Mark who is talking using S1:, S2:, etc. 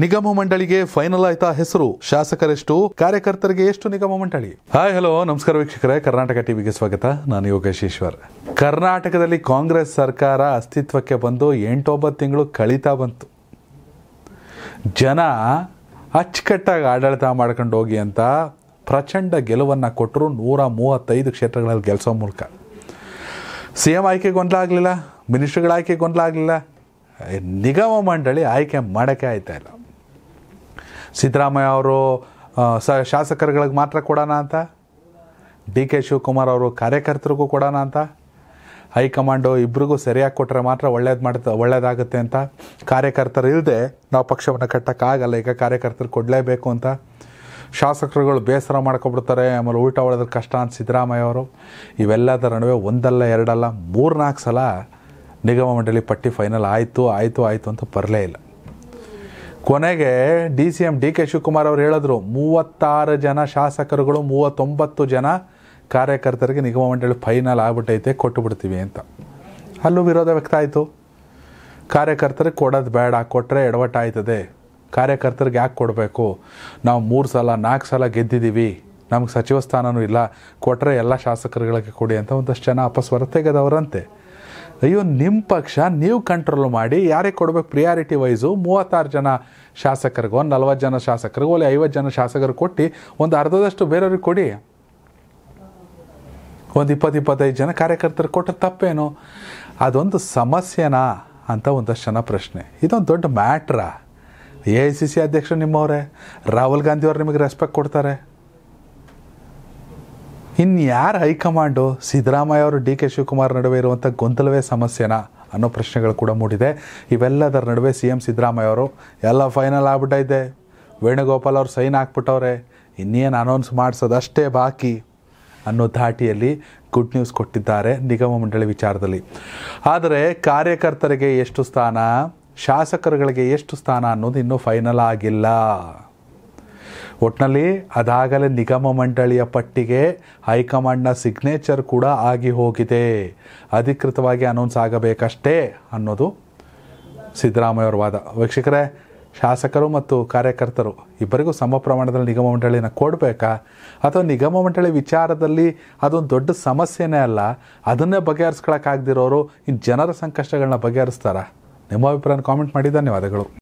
S1: ನಿಗಮ ಮಂಡಳಿಗೆ ಫೈನಲ್ ಆಯ್ತಾ ಹೆಸರು ಶಾಸಕರೆಷ್ಟು ಕಾರ್ಯಕರ್ತರಿಗೆ ಎಷ್ಟು ನಿಗಮ ಮಂಡಳಿ ಹಾಯ್ ಹಲೋ ನಮಸ್ಕಾರ ವೀಕ್ಷಕರೇ ಕರ್ನಾಟಕ ಟಿವಿಗೆ ಸ್ವಾಗತ ನಾನು ಯೋಗೇಶ್ ಈಶ್ವರ್ ಕರ್ನಾಟಕದಲ್ಲಿ ಕಾಂಗ್ರೆಸ್ ಸರ್ಕಾರ ಅಸ್ತಿತ್ವಕ್ಕೆ ಬಂದು ಎಂಟೊಂಬತ್ತು ತಿಂಗಳು ಕಳೀತಾ ಬಂತು ಜನ ಅಚ್ಚುಕಟ್ಟಾಗಿ ಆಡಳಿತ ಮಾಡ್ಕೊಂಡು ಹೋಗಿ ಅಂತ ಪ್ರಚಂಡ ಗೆಲುವನ್ನು ಕೊಟ್ಟರು ನೂರ ಮೂವತ್ತೈದು ಕ್ಷೇತ್ರಗಳಲ್ಲಿ ಗೆಲ್ಲಿಸೋ ಮೂಲಕ ಸಿ ಎಂ ಆಯ್ಕೆ ಗೊಂದಲ ಆಗಲಿಲ್ಲ ಆಯ್ಕೆ ಗೊಂದಲ ನಿಗಮ ಮಂಡಳಿ ಆಯ್ಕೆ ಮಾಡೋಕ್ಕೆ ಆಯ್ತಾ ಇಲ್ಲ ಸಿದ್ದರಾಮಯ್ಯ ಅವರು ಸ ಶಾಸಕರುಗಳಿಗೆ ಮಾತ್ರ ಕೊಡೋಣ ಅಂತ ಡಿ ಕೆ ಶಿವಕುಮಾರ್ ಅವರು ಕಾರ್ಯಕರ್ತರಿಗೂ ಕೊಡೋಣ ಅಂತ ಹೈಕಮಾಂಡು ಇಬ್ರಿಗೂ ಸರಿಯಾಗಿ ಕೊಟ್ಟರೆ ಮಾತ್ರ ಒಳ್ಳೇದು ಮಾಡ್ತ ಒಳ್ಳೇದಾಗುತ್ತೆ ಅಂತ ಕಾರ್ಯಕರ್ತರು ಇಲ್ಲದೆ ನಾವು ಪಕ್ಷವನ್ನು ಕಟ್ಟೋಕ್ಕಾಗಲ್ಲ ಈಗ ಕಾರ್ಯಕರ್ತರು ಕೊಡಲೇಬೇಕು ಅಂತ ಶಾಸಕರುಗಳು ಬೇಸರ ಮಾಡ್ಕೊಬಿಡ್ತಾರೆ ಆಮೇಲೆ ಊಟ ಹೊಡೆದ್ರೆ ಕಷ್ಟ ಅಂತ ಸಿದ್ದರಾಮಯ್ಯ ಅವರು ಇವೆಲ್ಲದರ ನಡುವೆ ಒಂದಲ್ಲ ಎರಡಲ್ಲ ಮೂರ್ನಾಲ್ಕು ಸಲ ನಿಗಮ ಮಂಡಳಿ ಪಟ್ಟಿ ಫೈನಲ್ ಆಯಿತು ಆಯಿತು ಆಯಿತು ಅಂತ ಬರಲೇ ಇಲ್ಲ ಕೊನೆಗೆ D C M D K Shivakumar ಅವರು ಹೇಳಿದ್ರು ಮೂವತ್ತಾರು ಜನ ಶಾಸಕರುಗಳು ಮೂವತ್ತೊಂಬತ್ತು ಜನ ಕಾರ್ಯಕರ್ತರಿಗೆ ನಿಗಮ ಮಂಡಳಿ ಫೈನಲ್ ಆಗ್ಬಿಟ್ಟೈತೆ ಕೊಟ್ಟು ಬಿಡ್ತೀವಿ ಅಂತ ಅಲ್ಲೂ ವಿರೋಧ ವ್ಯಕ್ತ ಆಯಿತು ಕಾರ್ಯಕರ್ತರಿಗೆ ಕೊಡೋದು ಬೇಡ ಕೊಟ್ಟರೆ ಎಡವಟ್ಟಾಯ್ತದೆ ಕಾರ್ಯಕರ್ತರಿಗೆ ಯಾಕೆ ಕೊಡಬೇಕು ನಾವು ಮೂರು ಸಲ ನಾಲ್ಕು ಸಲ ಗೆದ್ದಿದ್ದೀವಿ ನಮಗೆ ಸಚಿವ ಸ್ಥಾನವೂ ಇಲ್ಲ ಕೊಟ್ಟರೆ ಎಲ್ಲ ಶಾಸಕರುಗಳಿಗೆ ಕೊಡಿ ಅಂತ ಒಂದಷ್ಟು ಜನ ಅಪಸ್ವರ ತೆಗೆದವರಂತೆ ಅಯ್ಯೋ ನಿಮ್ಮ ಪಕ್ಷ ನೀವು ಕಂಟ್ರೋಲ್ ಮಾಡಿ ಯಾರಿಗೆ ಕೊಡಬೇಕು ಪ್ರಿಯಾರಿಟಿ ವೈಸು ಮೂವತ್ತಾರು ಜನ ಶಾಸಕರಿಗೋ ಒಂದು ನಲ್ವತ್ತು ಜನ ಶಾಸಕರಿಗೂ ಅಲ್ಲಿ ಐವತ್ತು ಜನ ಶಾಸಕರು ಕೊಟ್ಟು ಒಂದು ಅರ್ಧದಷ್ಟು ಬೇರೆಯವ್ರಿಗೆ ಕೊಡಿ ಒಂದು ಇಪ್ಪತ್ತು ಇಪ್ಪತ್ತೈದು ಜನ ಕಾರ್ಯಕರ್ತರು ಕೊಟ್ಟರೆ ತಪ್ಪೇನು ಅದೊಂದು ಸಮಸ್ಯೆನಾ ಅಂತ ಒಂದಷ್ಟು ಜನ ಪ್ರಶ್ನೆ ಇದೊಂದು ದೊಡ್ಡ ಮ್ಯಾಟ್ರಾ ಎ ಐ ಸಿ ಸಿ ಅಧ್ಯಕ್ಷರು ನಿಮ್ಮವರೇ ರಾಹುಲ್ ಗಾಂಧಿಯವ್ರು ನಿಮಗೆ ರೆಸ್ಪೆಕ್ಟ್ ಕೊಡ್ತಾರೆ ಇನ್ನು ಯಾರು ಹೈಕಮಾಂಡು ಸಿದ್ದರಾಮಯ್ಯ ಅವರು ಡಿ ಕೆ ಶಿವಕುಮಾರ್ ನಡುವೆ ಇರುವಂಥ ಗೊಂದಲವೇ ಸಮಸ್ಯೆನಾ ಅನ್ನೋ ಪ್ರಶ್ನೆಗಳು ಕೂಡ ಮೂಡಿದೆ ಇವೆಲ್ಲದರ ನಡುವೆ ಸಿ ಎಮ್ ಸಿದ್ದರಾಮಯ್ಯ ಅವರು ಎಲ್ಲ ಫೈನಲ್ ಆಗ್ಬಿಟ್ಟೈತೆ ವೇಣುಗೋಪಾಲ್ ಅವರು ಸೈನ್ ಹಾಕ್ಬಿಟ್ಟವ್ರೆ ಇನ್ನೇನು ಅನೌನ್ಸ್ ಮಾಡಿಸೋದಷ್ಟೇ ಅಷ್ಟೇ ಬಾಕಿ ಅನ್ನೋ ಧಾಟಿಯಲ್ಲಿ ಗುಡ್ ನ್ಯೂಸ್ ಕೊಟ್ಟಿದ್ದಾರೆ ನಿಗಮ ಮಂಡಳಿ ವಿಚಾರದಲ್ಲಿ ಆದರೆ ಕಾರ್ಯಕರ್ತರಿಗೆ ಎಷ್ಟು ಸ್ಥಾನ ಶಾಸಕರುಗಳಿಗೆ ಎಷ್ಟು ಸ್ಥಾನ ಅನ್ನೋದು ಇನ್ನೂ ಫೈನಲ್ ಆಗಿಲ್ಲ ಒಟ್ಟಿನಲ್ಲಿ ಅದಾಗಲೇ ನಿಗಮ ಮಂಡಳಿಯ ಪಟ್ಟಿಗೆ ಹೈಕಮಾಂಡ್ನ ಸಿಗ್ನೇಚರ್ ಕೂಡ ಆಗಿ ಹೋಗಿದೆ ಅಧಿಕೃತವಾಗಿ ಅನೌನ್ಸ್ ಆಗಬೇಕಷ್ಟೇ ಅನ್ನೋದು ಸಿದ್ದರಾಮಯ್ಯವರ ವಾದ ವೀಕ್ಷಕರೇ ಶಾಸಕರು ಮತ್ತು ಕಾರ್ಯಕರ್ತರು ಇಬ್ಬರಿಗೂ ಸಮ ಪ್ರಮಾಣದಲ್ಲಿ ನಿಗಮ ಮಂಡಳಿನ ಕೊಡಬೇಕಾ ಅಥವಾ ನಿಗಮ ಮಂಡಳಿ ವಿಚಾರದಲ್ಲಿ ಅದೊಂದು ದೊಡ್ಡ ಸಮಸ್ಯೆನೇ ಅಲ್ಲ ಅದನ್ನೇ ಬಗೆಹರಿಸ್ಕೊಳಕ್ಕಾಗದಿರೋರು ಇನ್ನು ಜನರ ಸಂಕಷ್ಟಗಳನ್ನ ಬಗೆಹರಿಸ್ತಾರಾ ನಿಮ್ಮ ಅಭಿಪ್ರಾಯ ಕಾಮೆಂಟ್ ಮಾಡಿ ಧನ್ಯವಾದಗಳು